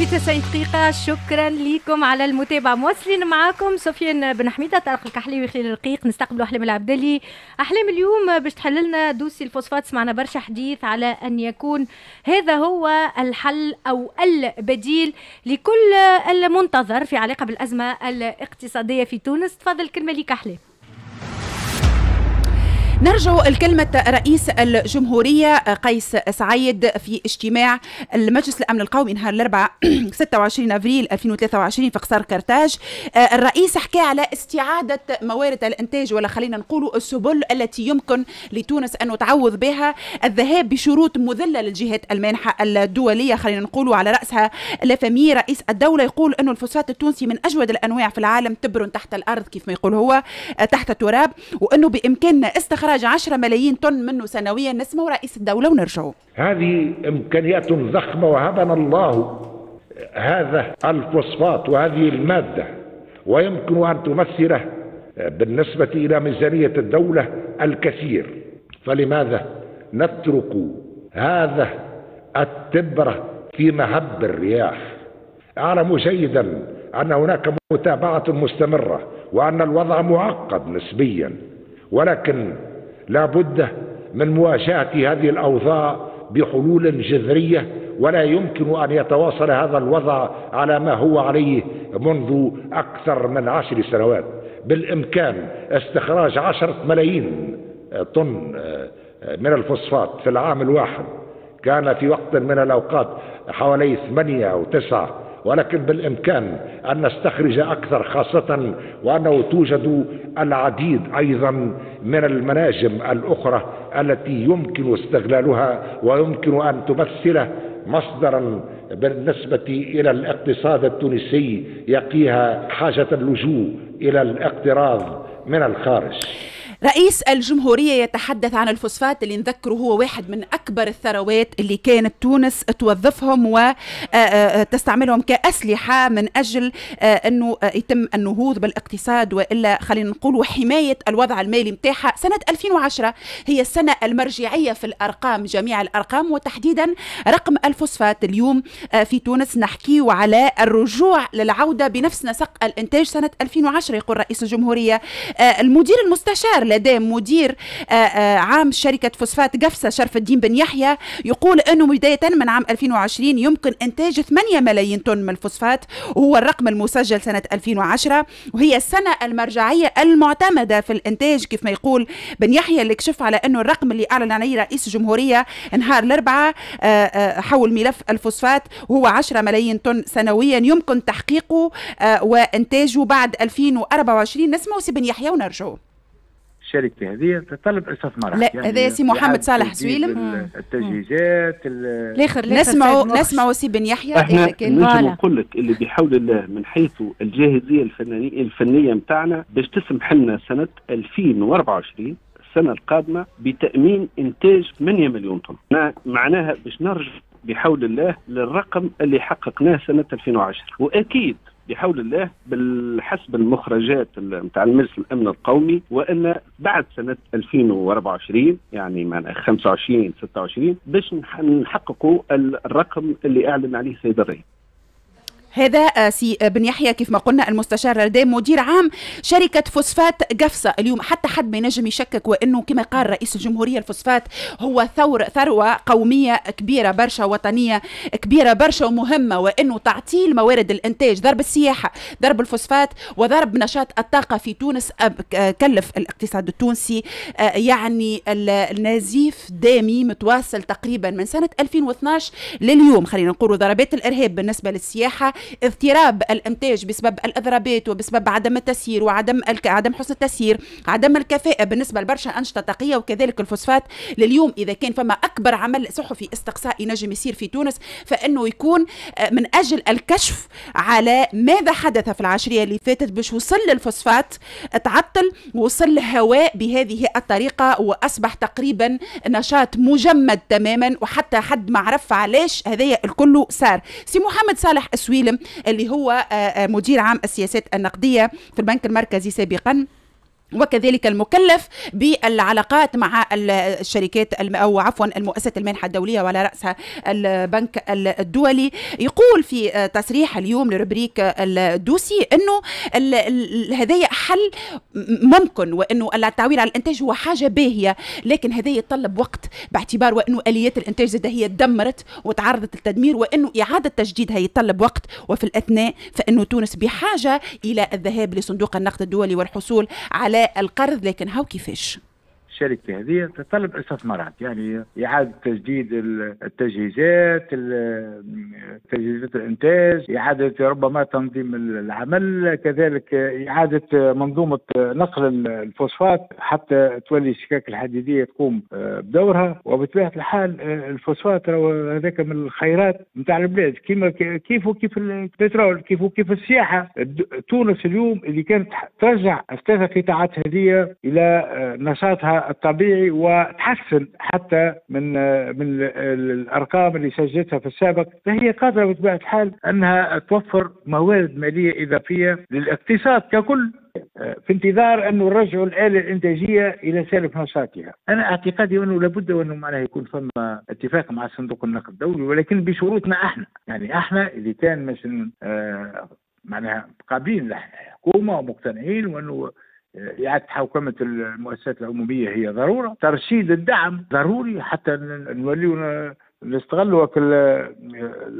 في 90 دقيقة شكرا لكم على المتابعة مواصلين معاكم سفيان بن حميدة طارق الكحلي وخير الرقيق نستقبلوا أحلام العبدلي أحلام اليوم باش تحللنا دوسي الفوسفات سمعنا برشا حديث على أن يكون هذا هو الحل أو البديل لكل المنتظر في علاقة بالأزمة الاقتصادية في تونس تفضل كلمة لك أحلام نرجع الكلمة رئيس الجمهورية قيس سعيد في اجتماع المجلس الأمن القومي نهار الأربعاء 26 أفريل 2023 في قصر كرتاج آه، الرئيس حكى على استعادة موارد الإنتاج ولا خلينا نقولوا السبل التي يمكن لتونس أن تعوض بها الذهاب بشروط مذلة للجهات المانحة الدولية خلينا نقولوا على رأسها لفمي رئيس الدولة يقول أن الفوسفات التونسي من أجود الأنواع في العالم تبرن تحت الأرض كيف ما يقول هو آه، تحت التراب وأنه بإمكاننا استخراج نستخرج 10 ملايين طن منه سنويا نسمه رئيس الدولة ونرجع هذه إمكانيات ضخمة وهبنا الله هذا الفوسفات وهذه المادة ويمكن أن تمثل بالنسبة إلى ميزانية الدولة الكثير فلماذا نترك هذا التبرة في مهب الرياح أعلم جيدا أن هناك متابعة مستمرة وأن الوضع معقد نسبيا ولكن لا بد من مواجهة هذه الأوضاع بحلول جذرية ولا يمكن أن يتواصل هذا الوضع على ما هو عليه منذ أكثر من عشر سنوات بالإمكان استخراج عشرة ملايين طن من الفوسفات في العام الواحد كان في وقت من الأوقات حوالي ثمانية أو تسعة ولكن بالإمكان أن نستخرج أكثر خاصة وأنه توجد العديد أيضا من المناجم الأخرى التي يمكن استغلالها ويمكن أن تمثل مصدرا بالنسبة إلى الاقتصاد التونسي يقيها حاجة اللجوء إلى الاقتراض من الخارج رئيس الجمهورية يتحدث عن الفوسفات اللي نذكره هو واحد من أكبر الثروات اللي كانت تونس توظفهم وتستعملهم آه، آه، كأسلحة من أجل آه، أنه يتم النهوض بالاقتصاد وإلا خلينا نقول حماية الوضع المالي متاحة سنة 2010 هي السنة المرجعية في الأرقام جميع الأرقام وتحديدا رقم الفوسفات اليوم في تونس نحكي على الرجوع للعودة بنفس نسق الإنتاج سنة 2010 يقول رئيس الجمهورية المدير المستشار لدى مدير آه، آه، عام شركة فوسفات قفصة شرف الدين بن يحيى يقول أنه بداية من عام 2020 يمكن إنتاج 8 ملايين طن من الفوسفات وهو الرقم المسجل سنة 2010 وهي السنة المرجعية المعتمدة في الإنتاج كيف ما يقول بن يحيى اللي كشف على أنه الرقم اللي أعلن عليه رئيس الجمهورية نهار الأربعاء آه، حول ملف الفوسفات وهو 10 ملايين طن سنويا يمكن تحقيقه وإنتاجه بعد 2024 نسمعوا سي بن يحيى ونرجعوا الشركه هذه تطلب استثمارات لا يعني هذا سي محمد صالح سويلم التجهيزات الاخر نسمعوا نسمعوا سي بن يحيى احنا نجم نقول لك اللي بحول الله من حيث الجاهزيه الفنيه الفنيه نتاعنا باش تسمح لنا سنه 2024 السنه القادمه بتامين انتاج 8 مليون طن معناها باش نرجع بحول الله للرقم اللي حققناه سنة 2010 وأكيد بحول الله بالحسب المخرجات نتاع مجلس الامن القومي وان بعد سنه 2024 يعني معنا 25 26 باش نحققوا الرقم اللي اعلن عليه السيد الرئيس هذا آه، سي آه، بن يحيى كيف ما قلنا المستشار الردام مدير عام شركة فوسفات قفصة اليوم حتى حد ما ينجم يشكك وأنه كما قال رئيس الجمهورية الفوسفات هو ثور ثروة قومية كبيرة برشا وطنية كبيرة برشا ومهمة وأنه تعطيل موارد الإنتاج ضرب السياحة ضرب الفوسفات وضرب نشاط الطاقة في تونس كلف الاقتصاد التونسي آه، يعني النزيف دامي متواصل تقريبا من سنة 2012 لليوم خلينا نقولوا ضربات الإرهاب بالنسبة للسياحة اضطراب الانتاج بسبب الاضرابات وبسبب عدم التسيير وعدم عدم حسن التسيير عدم الكفاءه بالنسبه لبرشا انشطه طاقيه وكذلك الفوسفات لليوم اذا كان فما اكبر عمل صحفي استقصائي نجم يصير في تونس فانه يكون آه، من اجل الكشف على ماذا حدث في العشريه اللي فاتت باش وصل الفوسفات تعطل وصل الهواء بهذه الطريقه واصبح تقريبا نشاط مجمد تماما وحتى حد ما عرف علاش هذايا الكل صار سي محمد صالح السويله سالم اللي هو آه، آه، مدير عام السياسات النقديه في البنك المركزي سابقا وكذلك المكلف بالعلاقات مع الشركات او عفوا المؤسسه المانحه الدوليه وعلى راسها البنك الدولي يقول في تصريح اليوم لربريك الدوسي انه هذايا حل ممكن وانه التعويل على الانتاج هو حاجه باهيه لكن هذا يتطلب وقت باعتبار وانه اليات الانتاج زاد هي دمرت وتعرضت للتدمير وانه اعاده تجديدها يتطلب وقت وفي الاثناء فانه تونس بحاجه الى الذهاب لصندوق النقد الدولي والحصول على القرض لكن هاو كيفاش الشركه هذه تتطلب استثمارات يعني اعاده تجديد التجهيزات تجهيزات الانتاج اعاده ربما تنظيم العمل كذلك اعاده منظومه نقل الفوسفات حتى تولي الشكاك الحديديه تقوم آه، بدورها وبطبيعه الحال آه، الفوسفات هذاك من الخيرات نتاع البلاد كيما كيف وكيف البترول كيف وكيف السياحه تونس اليوم اللي كانت ترجع الثلاثه قطاعات هذه الى آه، نشاطها الطبيعي وتحسن حتى من من الارقام اللي سجلتها في السابق فهي قادره بطبيعه الحال انها توفر موارد ماليه اضافيه للاقتصاد ككل في انتظار أن نرجع الآلة الإنتاجية إلى سالب نشاطها أنا اعتقادي أنه لابد أنه معناها يكون فما اتفاق مع صندوق النقد الدولي ولكن بشروطنا احنا يعني احنا اللي كان مثلا آه معناها قابلين الحكومة ومقتنعين وأنه إعادة حوكمة المؤسسات العمومية هي ضرورة ترشيد الدعم ضروري حتى نوليو نستغلوا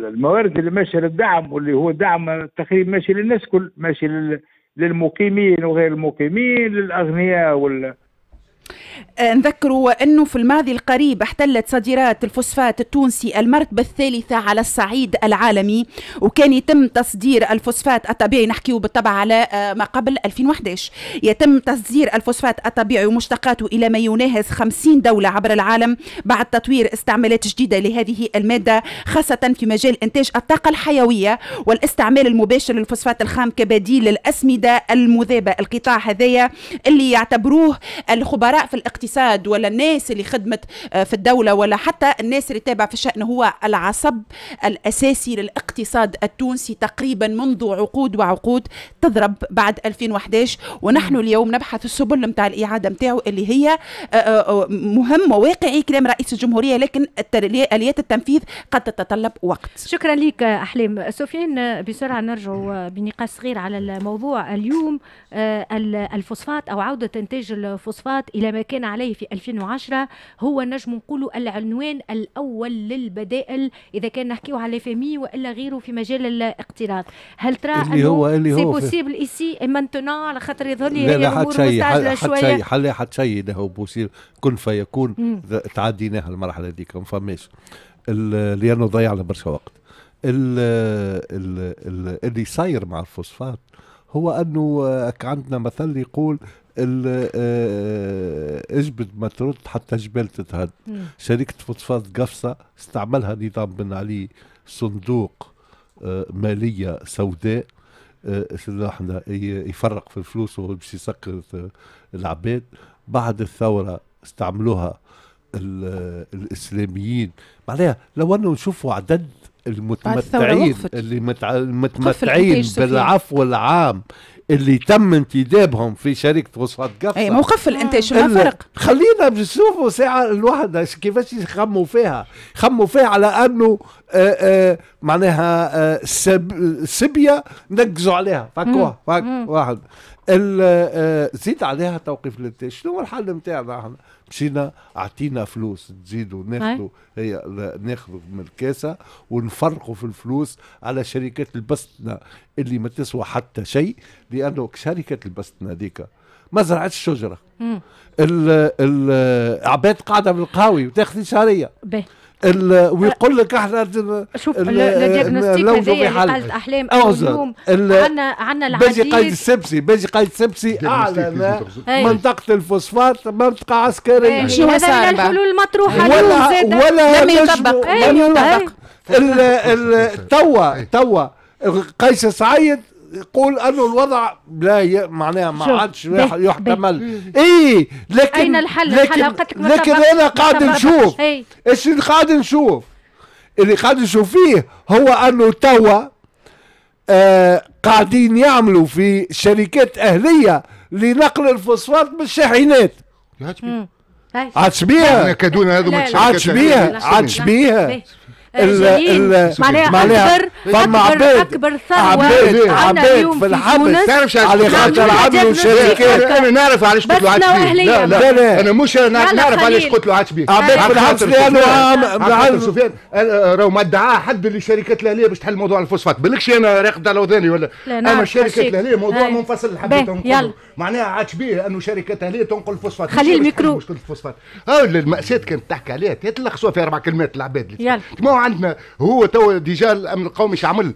الموارد اللي ماشيه للدعم واللي هو دعم تقريبا ماشي للناس كل ماشي للمقيمين وغير المقيمين للاغنياء وال نذكروا أنه في الماضي القريب احتلت صديرات الفوسفات التونسي المرتبة الثالثة على الصعيد العالمي وكان يتم تصدير الفوسفات الطبيعي نحكيه بالطبع على آه، ما قبل 2011 يتم تصدير الفوسفات الطبيعي ومشتقاته إلى ما يناهز 50 دولة عبر العالم بعد تطوير استعمالات جديدة لهذه المادة خاصة في مجال إنتاج الطاقة الحيوية والاستعمال المباشر للفوسفات الخام كبديل للأسمدة المذابة القطاع هذايا اللي يعتبروه الخبراء في الاقتصاد ولا الناس اللي خدمت آه، في الدولة ولا حتى الناس اللي تابع في الشأن هو العصب الأساسي للاقتصاد التونسي تقريبا منذ عقود وعقود تضرب بعد 2011 ونحن اليوم نبحث السبل نتاع الإعادة نتاعو اللي هي آه، آه، مهم وواقعي كلام رئيس الجمهورية لكن آليات التنفيذ قد تتطلب وقت شكرا لك أحلام سفيان بسرعة نرجع بنقاش صغير على الموضوع اليوم الفوسفات أو عودة إنتاج الفوسفات إلى ما كان عليه في 2010 هو نجم نقولوا العنوان الأول للبدائل إذا كان نحكيو على فامي وإلا غيره في مجال الاقتراض هل ترى اللي هو اللي هو بوسيبل إيسي مانتونان على خاطر يظهر لي لا لا حتى شيء حتى شيء حتى حتى شيء هو بوسيبل كن فيكون تعديناها المرحلة هذيك ما فماش لأنه ضيعنا برشا وقت الـ الـ اللي صاير مع الفوسفات هو انه آه، عندنا مثل يقول آه، آه، اجبد ما ترد حتى جبال تتهد شركة فوسفات قفصة استعملها نظام بن علي صندوق آه، مالية سوداء احنا يفرق في الفلوس وهو باش يسكر العباد بعد الثورة استعملوها الاسلاميين معناها لو انه نشوفوا عدد المتمتعين اللي متع... متمتعين بالعفو العام اللي تم انتدابهم في شركه وسط قفصه اي موقف الانتاج شو فرق خلينا نشوفوا ساعه الواحد كيفاش يخموا فيها خموا فيها على انه آآ آه، آآ آه، معناها آه، سب... سبيه نقزوا عليها فكوها فك واحد آه، زيد عليها توقيف الانتاج شنو هو الحل نتاعنا احنا مشينا اعطينا فلوس تزيدوا ناخذوا هي ناخذوا من الكاسه ونفرقوا في الفلوس على شركات البستنا اللي ما تسوى حتى شيء لانه شركه البستنا هذيك مزرعه الشجره العباد قاعده بالقهاوي وتاخذ شهريه ويقول لك احنا شوف لو في حالة احلام اليوم عندنا عندنا العديد باجي قايد السبسي باجي قايد السبسي اعلن منطقه الفوسفات منطقه عسكريه إيه، شنو هذا الحلول المطروحه ولا ولا لم يطبق لم أيوة. يطبق أيوة. أيوة. توا توا قيس سعيد يقول انه الوضع لا ي... معناها ما عادش يحتمل اي لكن اين الحل لكن, لكن, لكن انا قاعد نشوف إيه. ايش اللي قاعد نشوف اللي قاعد نشوف فيه هو انه توا آه قاعدين يعملوا في شركات اهليه لنقل الفوسفات بالشاحنات عاد شبيها عاد شبيها عاد شبيها آه، جايين معناها اكبر اكبر اكبر ثروه عندنا اليوم في الحبس تعرف على خاطر عملوا شركات انا نعرف علاش قتلوا عتبيك لا لا انا مش نعرف علاش قتلوا عتبيك عباد في الحبس لانه عم سفيان راهو ما ادعاه حد اللي الشركات الاهليه باش تحل موضوع الفوسفات بالكش انا راقد على وداني ولا اما الشركات نعم، الاهليه موضوع آه. منفصل حبيت معناها عتبيه انه شركات اهليه تنقل الفوسفات خلي الميكرو مشكله الفوسفات هاو أه، المأساة كانت تحكي عليها تلخصوها في اربع كلمات العباد يلا عندنا هو تو ديجا الامن القومي شو عمل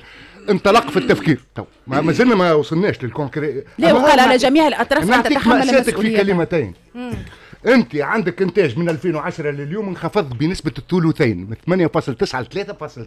انطلق في التفكير تو ما زلنا ما وصلناش للكونكري لا وقال على جميع الاطراف راح تتحمل المسؤوليه في كلمتين انت عندك انتاج من 2010 لليوم انخفض بنسبه الثلثين من 8.9 ل 3.2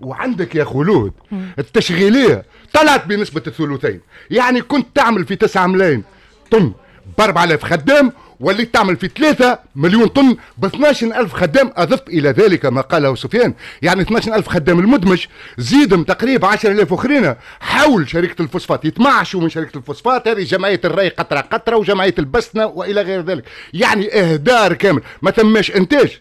وعندك يا خلود التشغيليه طلعت بنسبه الثلثين يعني كنت تعمل في 9 ملايين طن ب 4000 خدام وليت تعمل في 3 مليون طن ب 12000 خدام اضفت الى ذلك ما قاله سفيان يعني 12000 خدام المدمج زيدهم تقريبا 10000 اخرين حول شركه الفوسفات يتمعشوا من شركه الفوسفات هذه جمعيه الري قطره قطره وجمعيه البسنه والى غير ذلك يعني اهدار كامل ما ثماش انتاج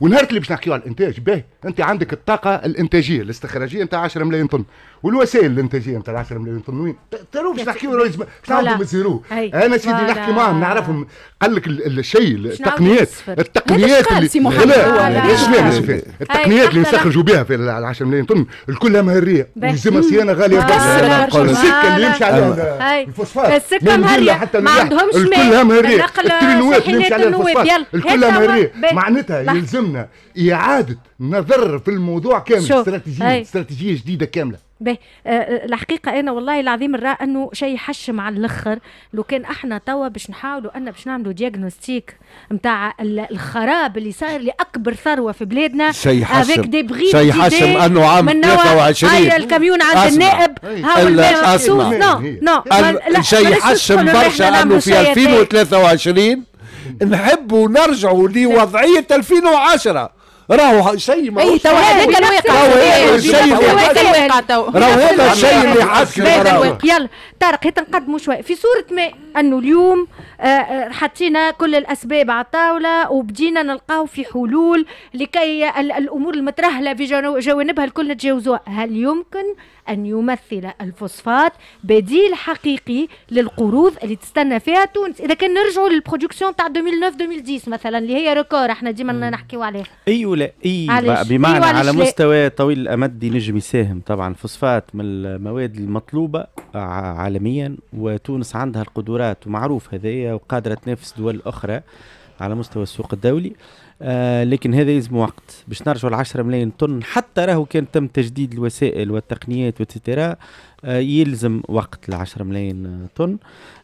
والهرت اللي باش نحكيو على الانتاج باهي انت عندك الطاقه الانتاجيه الاستخراجيه نتاع 10 ملايين طن والوسائل الانتاجيه نتاع 10 ملايين طن وين ترو باش نحكيو باش نعاودوا بالزيرو الزيرو انا سيدي نحكي معاهم نعرفهم قال لك الشيء التقنيات التقنيات اللي التقنيات اللي نستخرجوا بها في 10 ملايين طن الكلها مهريه ولزمها صيانه غاليه برشا السكه اللي يمشي عليها الفوسفات السكه مهريه ما عندهمش الكلها مهريه الترينوات اللي يمشي عليها الفوسفات الكلها مهريه معناتها يلزم علينا اعاده نظر في الموضوع كامل استراتيجيه استراتيجيه جديده كامله باهي أه الحقيقه انا والله العظيم نرى انه شيء يحشم على الاخر لو كان احنا توا باش نحاولوا ان باش نعملوا دياغنوستيك نتاع الخراب اللي صاير لأكبر ثروه في بلادنا شيء حشم دي شيء حشم انه عام 23 هاي الكاميون عند النائب هاو الماء نو نو شيء حشم برشا انه في 2023 نحبوا نرجعوا لوضعيه 2010 راهو شيء ما اي شيء هذاك الواقع راهو هذا الشيء اللي حصل هذا الواقع يلا طارق نقدموا شويه في صوره ما انه اليوم آه، آه، حطينا كل الاسباب على الطاوله وبدينا نلقاو في حلول لكي الامور المترهله في جوانبها الكل نتجاوزوها هل يمكن أن يمثل الفوسفات بديل حقيقي للقروض اللي تستنى فيها تونس إذا كان نرجعوا للبرودكسيون تاع 2009-2010 مثلا اللي هي ريكور احنا ديما نحكيو عليها أي ولا أي بمعنى أيوة على مستوى طويل الأمد ينجم يساهم طبعا الفوسفات من المواد المطلوبة عالميا وتونس عندها القدرات ومعروف هذايا وقادرة تنافس دول أخرى على مستوى السوق الدولي آه لكن هذا يلزم وقت باش نرجعوا ل 10 ملايين طن حتى راهو كان تم تجديد الوسائل والتقنيات وتترا آه يلزم وقت ل 10 ملايين طن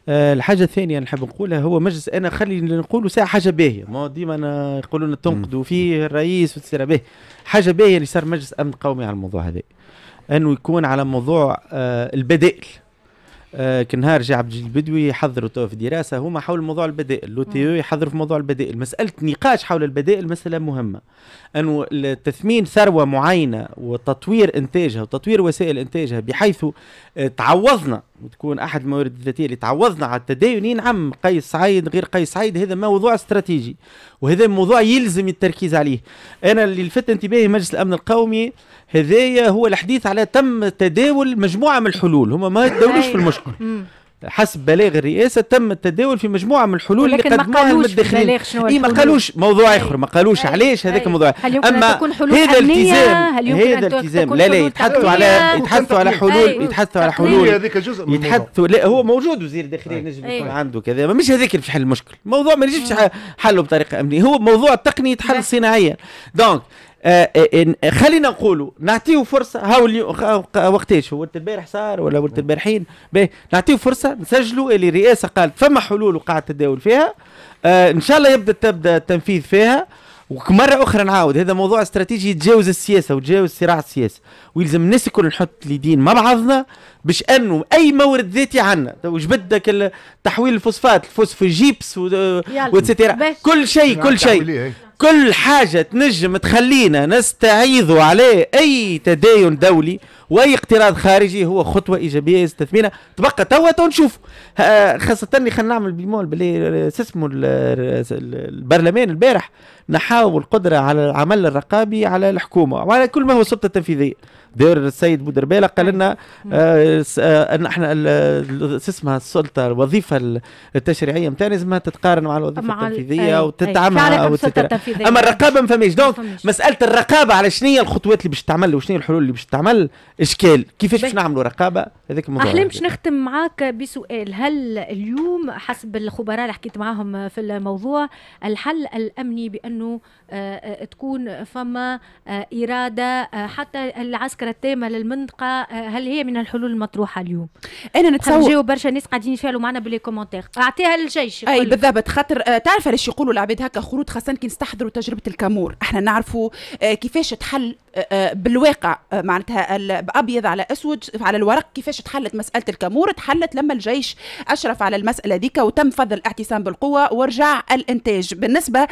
آه الحاجه الثانيه نحب نقولها هو مجلس انا خلي نقولوا ساعه حاجه باهيه ما ديما يقولوا لنا تنقدوا فيه الرئيس وتترا به حاجه باهيه اللي صار مجلس امن قومي على الموضوع هذا انه يكون على موضوع آه، البدائل آه كنهار جا عبد الجليل البدوي يحضروا تو في دراسه هما حول موضوع البدائل لو تي يحضروا في موضوع البدائل مساله نقاش حول البدائل مساله مهمه انه تثمين ثروه معينه وتطوير انتاجها وتطوير وسائل انتاجها بحيث آه تعوضنا وتكون احد الموارد الذاتيه اللي تعوضنا على التدين نعم قيس سعيد غير قيس سعيد هذا موضوع استراتيجي وهذا موضوع يلزم التركيز عليه انا اللي لفت انتباهي مجلس الامن القومي هذايا هو الحديث على تم تداول مجموعه من الحلول هما ما تداولوش في أيوة. المشكل حسب بلاغ الرئاسه تم التداول في مجموعه من الحلول اللي قدموها المدخرين اي ما قالوش موضوع أيوة. اخر ما قالوش أيوة. علاش هذاك موضوع اما هذا التزام هذا التزام لا لا يتحدثوا على يتحدثوا على حلول يتحدثوا على حلول يتحدثوا لا هو موجود وزير الداخليه نجم يكون عنده كذا مش هذاك اللي حل المشكل موضوع ما نجمش حله بطريقه امنيه هو موضوع تقنيه حل صناعيا دونك آه، آه، آه، خلينا نقولوا نعطيه فرصه هاو وقتاش هو البارح صار ولا ولد نعم. البارحين نعطيه فرصه نسجلوا اللي الرئاسه قالت فما حلول وقاعد تداول فيها آه ان شاء الله يبدا تبدا التنفيذ فيها ومرة أخرى نعاود هذا موضوع استراتيجي يتجاوز السياسة ويتجاوز صراع السياسة ويلزم الناس الكل نحط اليدين مع بعضنا باش أنه أي مورد ذاتي عندنا وجبدك تحويل الفوسفات الفوسفو جيبس و... كل شيء نعم، كل شيء كل حاجة تنجم تخلينا نستعيض عليه أي تدين دولي وأي اقتراض خارجي هو خطوة إيجابية يستثمينا تبقى توا نشوف خاصة اللي خلينا نعمل بيمول بلي آه، اسمه آه، البرلمان البارح نحاول قدرة على العمل الرقابي على الحكومة وعلى كل ما هو السلطة التنفيذية دور السيد بودربالة قال لنا أيوة. آه،, آه ان احنا اسمها السلطه الوظيفه التشريعيه نتاعنا لازمها تتقارن مع الوظيفه مع التنفيذيه وتدعمها أيوة. او اما الرقابه ما فماش دونك مساله الرقابه على شنو هي الخطوات اللي باش تعمل وشنو الحلول اللي باش تعمل اشكال كيفاش باش نعملوا رقابه هذاك الموضوع احلام باش نختم معاك بسؤال هل اليوم حسب الخبراء اللي حكيت معاهم في الموضوع الحل الامني بانه انه آه، آه، تكون فما آه، اراده حتى العسكره التامه للمنطقه هل هي من الحلول المطروحه اليوم؟ انا نتصور برشا ناس قاعدين يتفاعلوا معنا كومنتير اعطيها للجيش اي بالضبط خاطر تعرف علاش يقولوا العباد هكا خروج خاصه كي نستحضروا تجربه الكامور احنا نعرفوا كيفاش تحل بالواقع معناتها بابيض على اسود على الورق كيفاش تحلت مساله الكامور تحلت لما الجيش اشرف على المساله ديك وتم فض الاعتصام بالقوه ورجع الانتاج بالنسبه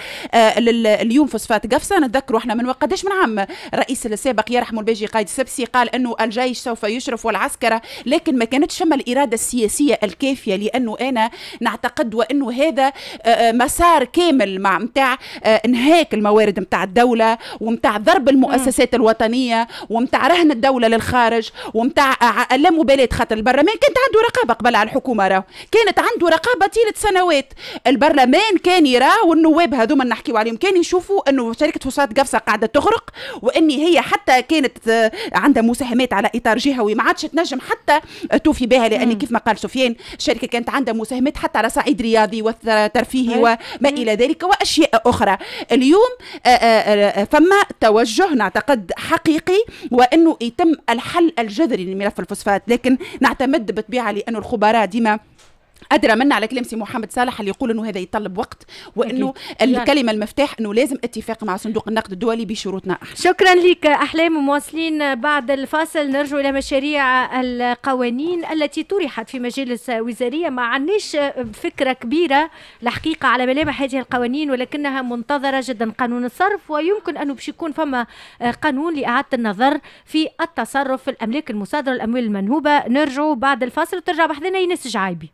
لل اليوم فوسفات قفصه نتذكروا احنا من قداش من عام الرئيس السابق يرحمه الباجي قايد سبسي قال انه الجيش سوف يشرف والعسكره لكن ما كانتش فما الاراده السياسيه الكافيه لانه انا نعتقد وانه هذا آه، آه، مسار كامل مع نتاع آه، انهاك الموارد نتاع الدوله ونتاع ضرب المؤسسات الوطنيه ونتاع رهن الدوله للخارج ونتاع لا مبالاه خاطر البرلمان كانت عنده رقابه قبل على الحكومه راه كانت عنده رقابه طيله سنوات البرلمان كان يراه والنواب هذوما نحكيو عليهم كان يشوفوا انه شركه فوسفات قفصه قاعده تغرق وان هي حتى كانت آه، عندها مساهمات على اطار جهوي ما عادش تنجم حتى توفي بها لان كيف ما قال سفيان الشركه كانت عندها مساهمات حتى على صعيد رياضي وترفيهي أيوة. وما الى ذلك واشياء اخرى اليوم آه، آه، فما توجه نعتقد حقيقي وانه يتم الحل الجذري لملف الفوسفات لكن نعتمد بالطبيعه لانه الخبراء ديما ادرى منا على كلام سي محمد صالح اللي يقول انه هذا يطلب وقت وانه الكلمه يعني. المفتاح انه لازم اتفاق مع صندوق النقد الدولي بشروطنا احنا شكرا لك احلام مواصلين بعد الفاصل نرجع الى مشاريع القوانين التي طرحت في مجالس وزاريه ما عناش فكره كبيره الحقيقه على ملامح هذه القوانين ولكنها منتظره جدا قانون الصرف ويمكن انه باش يكون فما قانون لاعاده النظر في التصرف في الاملاك المصادره الاموال المنهوبه نرجعوا بعد الفاصل وترجع بحذنا ينس جعايبي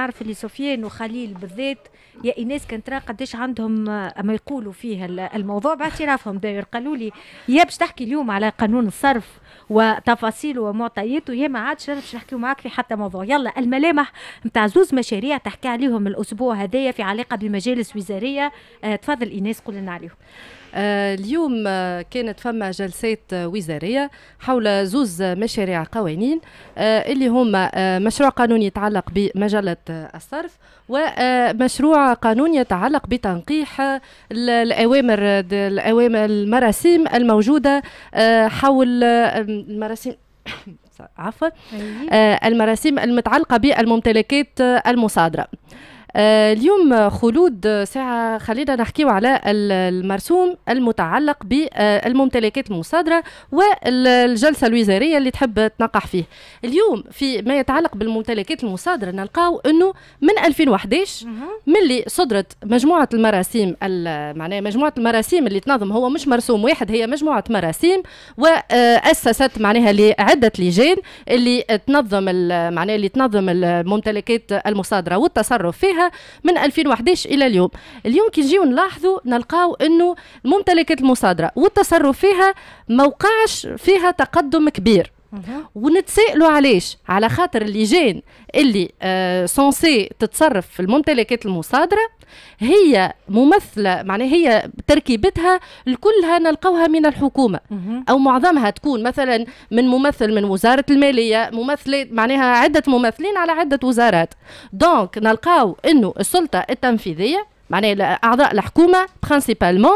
نعرف اللي سفيان وخليل بالذات يا ايناس كنت قداش عندهم آه، ما يقولوا فيه الموضوع باعترافهم داير قالوا لي يا باش تحكي اليوم على قانون الصرف وتفاصيله ومعطياته يا ما عادش باش نحكي معاك في حتى موضوع يلا الملامح نتاع زوز مشاريع تحكي عليهم الاسبوع هذايا في علاقه بمجالس وزاريه آه، تفضل ايناس قول لنا عليهم آه، اليوم آه، كانت فما جلسات وزارية حول زوز مشاريع قوانين آه، اللي هما مشروع قانون يتعلق بمجلة الصرف ومشروع قانون يتعلق بتنقيح الأوامر الأوامر المراسيم الموجودة حول المراسيم عفوا أيوة. المراسيم المتعلقة بالممتلكات المصادرة آه، اليوم خلود ساعة خلينا نحكيو على المرسوم المتعلق بالممتلكات المصادرة والجلسة الوزارية اللي تحب تنقح فيه اليوم في ما يتعلق بالممتلكات المصادرة نلقاو أنه من 2011 ملي صدرت مجموعة المراسيم معناها مجموعة المراسيم اللي تنظم هو مش مرسوم واحد هي مجموعة مراسيم وأسست معناها لعدة لجان اللي تنظم معناها اللي تنظم الممتلكات المصادرة والتصرف فيها من 2011 الى اليوم اليوم كي نجيو نلاحظوا نلقاو انه ممتلكات المصادره والتصرف فيها موقعش فيها تقدم كبير ونتسائلوا علاش على خاطر اللجان اللي آه سونسي تتصرف في الممتلكات المصادره هي ممثله معناها هي تركيبتها كلها نلقوها من الحكومه او معظمها تكون مثلا من ممثل من وزاره الماليه ممثله معناها عده ممثلين على عده وزارات دونك نلقاو انه السلطه التنفيذيه معناها اعضاء الحكومه برينسيبالمون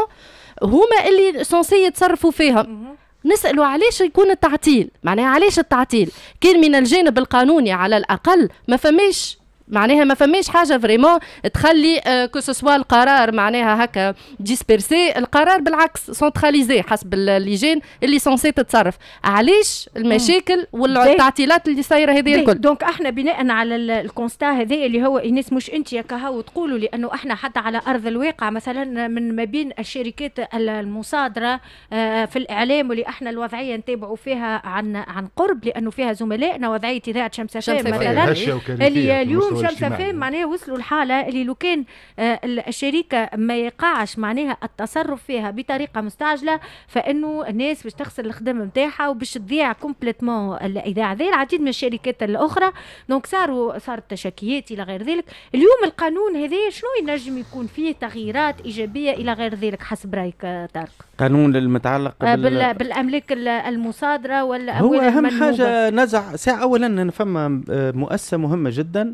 هما اللي سونسي يتصرفوا فيهم نسألوا علاش يكون التعطيل معناها علاش التعطيل كان من الجانب القانوني على الأقل ما فماش معناها ما فماش حاجه فريمون تخلي كو آه، سوسوا القرار معناها هكا ديسبيرسي القرار بالعكس سنتراليزي حسب اللجان اللي سونسي تتصرف علاش المشاكل والتعطيلات اللي صايره هذه الكل دونك احنا بناء على الكونستا هذا اللي هو انس مش انت يا كهو تقولوا لانه احنا حتى على ارض الواقع مثلا من ما بين الشركات المصادره آه، في الاعلام واللي احنا الوضعيه نتابعوا فيها عن عن قرب لانه فيها زملائنا وضعيه اذاعه شمس مثلا اللي اليوم ومشى مسافه معناها وصلوا لحاله اللي لو كان آه، الشركه ما يقعش معناها التصرف فيها بطريقه مستعجله فانه الناس باش تخسر الخدمه نتاعها وباش تضيع كومبليتمون الاذاعه ذي العديد من الشركات الاخرى دونك صاروا صارت تشكيات الى غير ذلك اليوم القانون هذا شنو ينجم يكون فيه تغييرات ايجابيه الى غير ذلك حسب رايك آه، طارق قانون المتعلق آه، بال... بالاملاك المصادره والاموال هو اهم حاجه نزع ساعه اولا فما مؤسسه مهمه جدا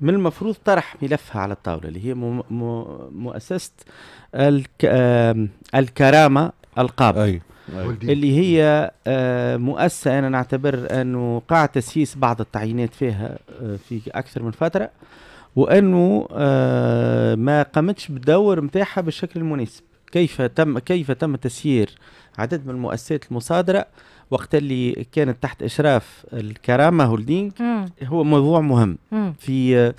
من المفروض طرح ملفها على الطاولة اللي هي مؤسسة الك... الكرامة القابض أي. اللي هي آه، مؤسسة أنا نعتبر أنه قاع تسييس بعض التعيينات فيها آه، في أكثر من فترة وأنه آه، ما قامتش بالدور متاحة بالشكل المناسب كيف تم كيف تم تسيير عدد من المؤسسات المصادرة وقت اللي كانت تحت اشراف الكرامه هولدينج هو موضوع مهم في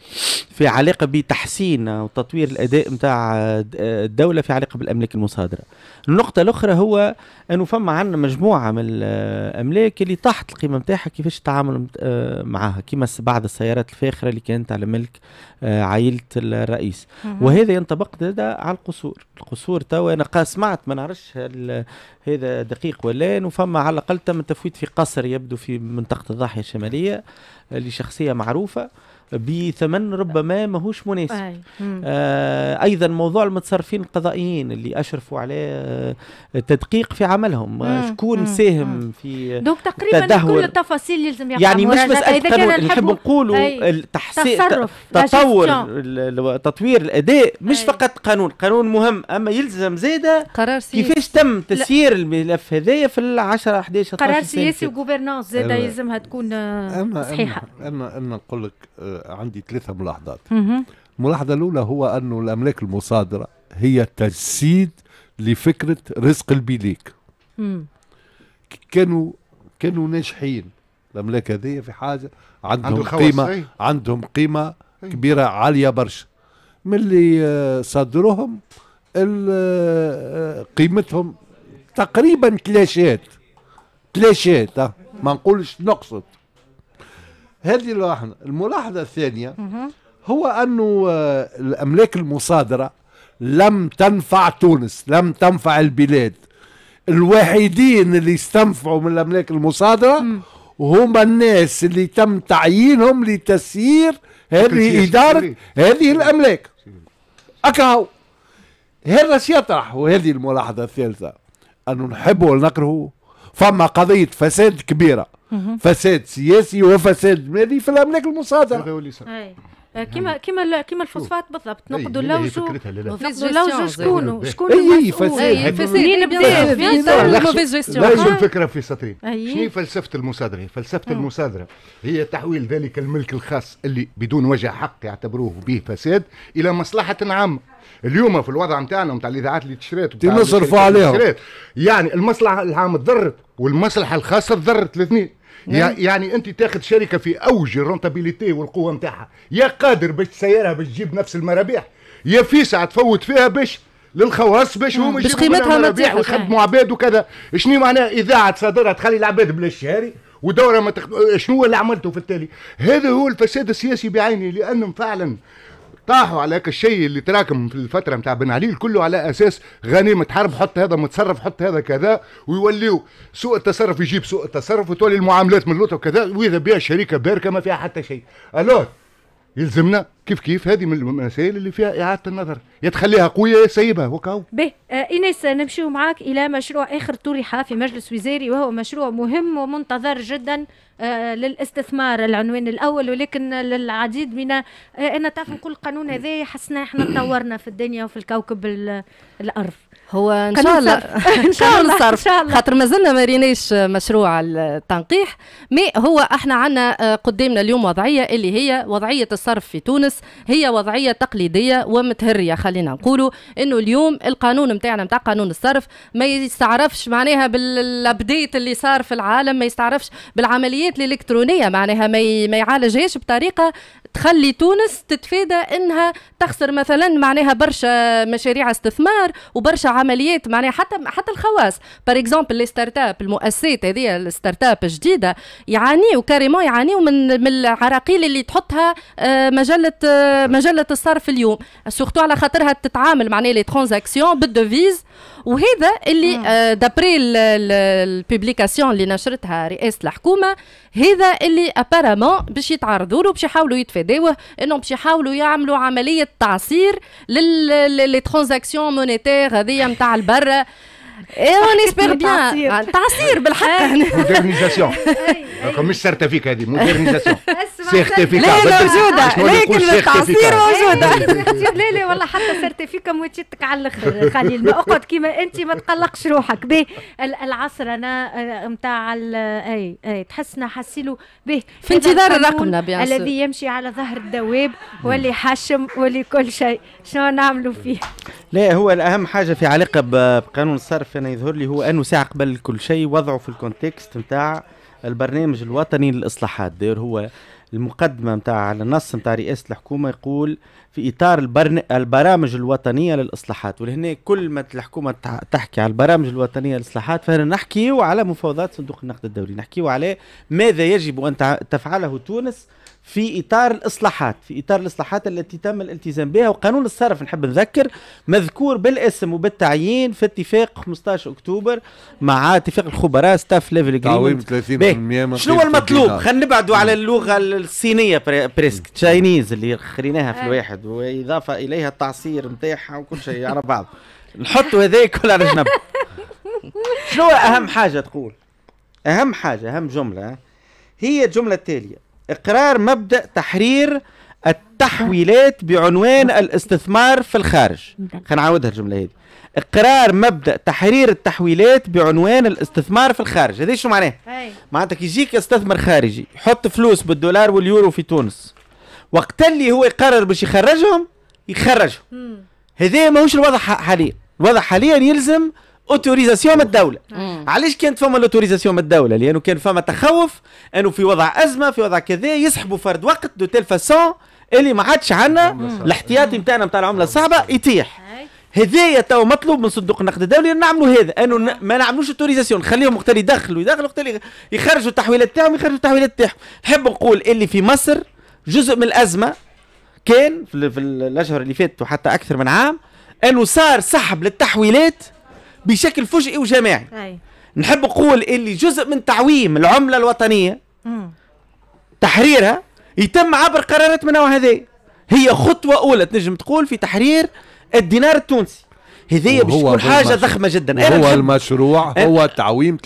في علاقه بتحسين وتطوير الاداء نتاع الدوله في علاقه بالاملاك المصادره النقطه الاخرى هو انه فما عندنا مجموعه من الاملاك اللي تحت القيمه نتاعها كيفاش التعامل معها كما بعض السيارات الفاخره اللي كانت على ملك آه، عائله الرئيس وهذا ينطبق على القصور القصور توا انا سمعت ما نعرفش هذا دقيق ولا فما على الاقل تم التفويت في قصر يبدو في منطقة الضاحية الشمالية آه، لشخصية معروفة بثمن ربما ماهوش مناسب آه ايضا موضوع المتصرفين القضائيين اللي اشرفوا على آه، تدقيق في عملهم آه، شكون ساهم في دونك تقريبا تدهور. كل التفاصيل يلزم يعني مش مساله قانون نحب نقولوا التحسين تطور تطوير الاداء مش أي. فقط قانون قانون مهم اما يلزم زاده قرار سياسي كيفاش تم تسيير الملف هذايا في ال 10 11 قرار سياسي وغوفرنانس زاده يلزمها تكون آه، أما صحيحه اما اما, أما نقول لك عندي ثلاثة ملاحظات الملاحظة الأولى هو أنه الأملاك المصادرة هي تجسيد لفكرة رزق البليك كانوا كانوا ناجحين الأملاك هذه في حاجة عندهم قيمة عندهم قيمة كبيرة عالية برشا من اللي آه، صادروهم آه، قيمتهم تقريبا تلاشات تلاشات آه، ما نقولش نقصد هذه الملاحظة, الملاحظة الثانية هو أنه آه، الأملاك المصادرة لم تنفع تونس لم تنفع البلاد الوحيدين اللي استنفعوا من الأملاك المصادرة هم الناس اللي تم تعيينهم لتسيير هذه إدارة هذه الأملاك أكاو هذا سيطرح وهذه الملاحظة الثالثة أنه نحبه ونكرهه فما قضية فساد كبيرة فساد سياسي وفساد مالي في الاملاك المصادره هذا هو اللي صار آه، كما كما كما الفوسفات بالضبط نقدوا اللوجو نقدوا اللوجو شكون شكون اي فساد منين بدا موفيز جيستيون الفكره في سطرين شنو فلسفه المصادره فلسفه المصادره هي تحويل ذلك الملك الخاص اللي بدون وجه حق يعتبروه به فساد الى مصلحه عامه اليوم في الوضع نتاعنا نتاع الاذاعات اللي تشريت نصرفوا عليهم يعني المصلحه العامه تضرت والمصلحه الخاصه تضرت الاثنين نعم. يعني انت تاخذ شركه في اوج الرونتابيليتي والقوه نتاعها يا قادر باش تسيرها باش تجيب نفس المرابيح يا ساعه تفوت فيها باش للخواص باش نعم، هما يجيبوا قيمتها ما ويخدموا عباد وكذا شنو معناها اذاعه تصدرها تخلي العباد بلا شهري ودوره ما تخ... شنو اللي عملته في التالي هذا هو الفساد السياسي بعينه لانهم فعلا طاحوا على عليك الشيء اللي تراكم في الفتره نتاع بن علي كله على اساس غنيمه حرب حط هذا متصرف حط هذا كذا ويوليو سوء التصرف يجيب سوء التصرف وتولي المعاملات ملوطه وكذا واذا بها شركه باركه ما فيها حتى شيء الوغ يلزمنا كيف كيف هذه من المسائل اللي فيها اعاده النظر يا تخليها قويه يا سيبها وكاو به آه نمشيو معاك الى مشروع اخر طرح في مجلس وزاري وهو مشروع مهم ومنتظر جدا آه للاستثمار العنوان الاول ولكن للعديد من آه انا تعرف نقول القانون هذا حسنا احنا تطورنا في الدنيا وفي الكوكب الارض هو ان شاء الله ان شاء الله الله خاطر مازلنا ما ريناش مشروع التنقيح مي هو احنا عندنا آه، قدامنا اليوم وضعيه اللي هي وضعيه الصرف في تونس هي وضعيه تقليديه ومتهريه خلينا نقولوا انه اليوم القانون نتاعنا نتاع قانون الصرف ما يستعرفش معناها بالابديت اللي صار في العالم ما يستعرفش بالعمليات الالكترونيه معناها ما يعالجهاش بطريقه تخلي تونس تتفادى انها تخسر مثلا معناها برشا مشاريع استثمار وبرشا عمليات معناها حتى حتى الخواص بار اكزومبل لي ستارت اب المؤسسات هذه الستارت اب الجديده يعانيوا كاريمون يعانيوا من من العراقيل اللي تحطها آه، مجله آه، مجله الصرف اليوم سورتو على خاطرها تتعامل معناها لي ترانزاكسيون بالدوفيز وهذا اللي آه، دابري البوبليكاسيون اللي نشرتها رئاسه الحكومه هذا اللي ابارامون باش يتعرضوا له باش يحاولوا يتفاداوه انهم باش يحاولوا يعملوا عمليه تعصير لي ترانزاكسيون مونيتير هذه نتاع البرة اي اون اسبير بيان تعصير بالحق مودرنيزاسيون مش سارتافيك هذه مودرنيزاسيون سيرتيفيكا لا موجوده لا التعصير موجوده لا إيه، لا والله حتى سيرتيفيكا موتيتك على الاخر خليل ما اقعد كيما انت ما تقلقش روحك به العصر انا نتاع آه، اي اي تحسنا حسيلو به في انتظار رقمنا الذي يمشي على ظهر الدواب واللي حاشم واللي كل شيء شنو نعملوا فيه لا هو الاهم حاجه في علاقه بقانون الصرف انا يظهر لي هو انه ساعه قبل كل شيء وضعه في الكونتكست نتاع البرنامج الوطني للاصلاحات داير هو المقدمة متاع على النص متاع رئاسة الحكومة يقول في إطار البرن... البرامج الوطنية للإصلاحات ولهنا كل ما الحكومة تحكي على البرامج الوطنية للإصلاحات فهنا نحكيو على مفاوضات صندوق النقد الدولي نحكيو على ماذا يجب أن تفعله تونس في اطار الاصلاحات في اطار الاصلاحات التي تم الالتزام بها وقانون الصرف نحب نذكر مذكور بالاسم وبالتعيين في اتفاق 15 اكتوبر مع اتفاق الخبراء ستاف ليفل تعويم 30% شنو المطلوب خلينا نبعدوا على اللغه الصينيه بريسك تشاينيز اللي خريناها في آه. الواحد واضافه اليها التعصير نتاعها وكل شيء على بعض نحطوا هذاك كل على جنب شنو اهم حاجه تقول اهم حاجه اهم جمله هي الجمله التاليه إقرار مبدأ تحرير التحويلات بعنوان الاستثمار في الخارج نعم. خلينا نعاودها الجملة هذه إقرار مبدأ تحرير التحويلات بعنوان الاستثمار في الخارج هذا شو معناه؟ معناتها يجيك استثمر خارجي يحط فلوس بالدولار واليورو في تونس وقت اللي هو يقرر باش يخرجهم يخرجهم هذا ماهوش الوضع حاليا الوضع حاليا يلزم اوتوريزاسيون من الدوله علاش كانت فما الاوتوريزاسيون من الدوله لانه كان فما تخوف انه في وضع ازمه في وضع كذا يسحبوا فرد وقت دو تيل فاسون اللي ما عادش عندنا الاحتياطي نتاعنا نتاع العمله الصعبه يتيح هذايا تو مطلوب من صندوق النقد الدولي نعملوا هذا انه ما نعملوش اوتوريزاسيون نخليهم وقت اللي يدخلوا يدخلوا وقت اللي يخرجوا التحويلات تاعهم يخرجوا التحويلات تاعهم نحب نقول اللي في مصر جزء من الازمه كان في الاشهر اللي فاتت وحتى اكثر من عام انه صار سحب للتحويلات بشكل فجئي وجماعي أي. نحب نقول اللي جزء من تعويم العمله الوطنيه مم. تحريرها يتم عبر قرارات من هذه هي خطوه اولى تنجم تقول في تحرير الدينار التونسي هذه باش تكون حاجه ضخمه جدا انا هو المشروع أنا هو تعويم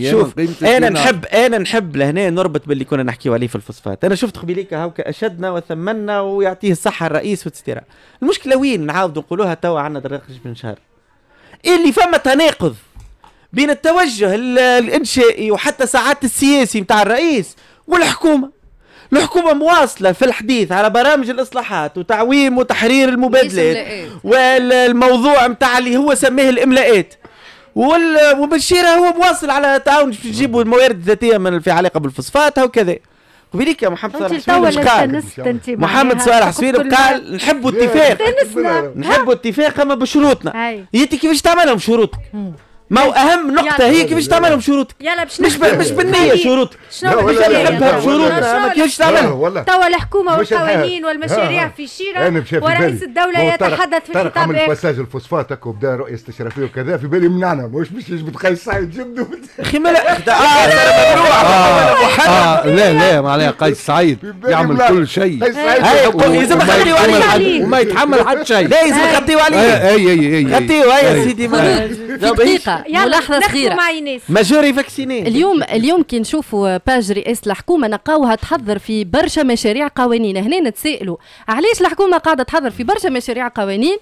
30% شوف انا نحب انا نحب لهنا نربط باللي كنا نحكيو عليه في الفوسفات انا شفت قبيليك هاوك اشدنا وثمنا ويعطيه الصحه الرئيس وتستيرا المشكله وين نعاود نقولوها توا عندنا خرج من شهر اللي فما تناقض بين التوجه الانشائي وحتى ساعات السياسي متاع الرئيس والحكومه الحكومة مواصلة في الحديث على برامج الإصلاحات وتعويم وتحرير المبادلات والموضوع متاع اللي هو سميه الإملاءات وبشيرة هو مواصل على تعاون باش يجيبوا الموارد الذاتية من في علاقة بالفosفات وكذا قبيليك يا محمد صالح حسويلب قال محمد صالح حسويلب قال نحبوا اتفاق إيه، نحبوا اتفاق اما بشروطنا انت كيفاش تعملهم شروطك ما هو اهم نقطه هي كيفاش تعملهم شروطك مش ب... مش بالنيه شروطك شنو نحبها بشروطنا كيفاش تعملها توا الحكومه والقوانين والمشاريع في شيره ورئيس الدوله يتحدث في خطاب عمل باساج الفوسفات هكا وبدا رؤيه استشرافيه وكذا في بالي منعنا مش باش يجبد قيس سعيد جبده اخي ما لا اه لا لا ما عليها قيس سعيد يعمل كل شيء لازم نخطيو عليه وما يتحمل حتى شيء لا لازم نخطيو عليه اي اي اي خطيو يا سيدي دقيقه ملاحظه صغيره ملاحظه ناس. ماجوري اليوم اليوم كي نشوفوا باج رئاسه الحكومه نلقاوها تحضر في برشا مشاريع قوانين هنا نتسائلوا علاش الحكومه قاعده تحضر في برشا مشاريع قوانين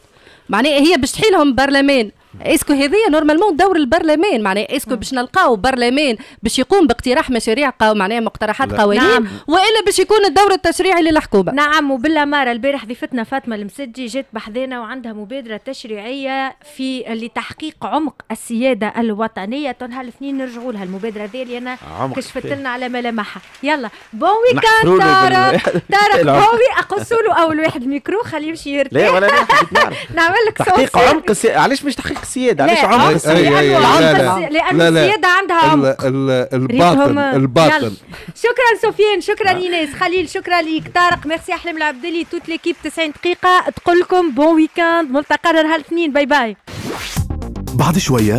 معناها هي باش تحيلهم برلمان اسكو هذه نورمالمون دور البرلمان معناها اسكو باش نلقاو برلمان باش يقوم باقتراح مشاريع قو معناها مقترحات قوانين نعم. والا باش يكون الدور التشريعي للحكومه نعم وبالاماره البارح ضيفتنا فاطمه المسدي جات بحذانا وعندها مبادره تشريعيه في لتحقيق عمق السياده الوطنيه تنها الاثنين نرجعوا لها المبادره ذي لان كشفت لنا على ملامحها يلا بون ويكاند طارق طارق بون اقصوا له اول واحد الميكرو خليه يمشي يرتاح لا ولا نعمل لك تحقيق عمق علاش مش تحقيق سياده مش عمق لا لان السياده عندها عمق الباطن الباطن شكرا سفيان شكرا آه. ايناس خليل شكرا ليك طارق ميرسي احلام العبدلي توت ليكيب 90 دقيقه تقول لكم بون ويكاند ملتقى نهار الاثنين باي باي بعد شويه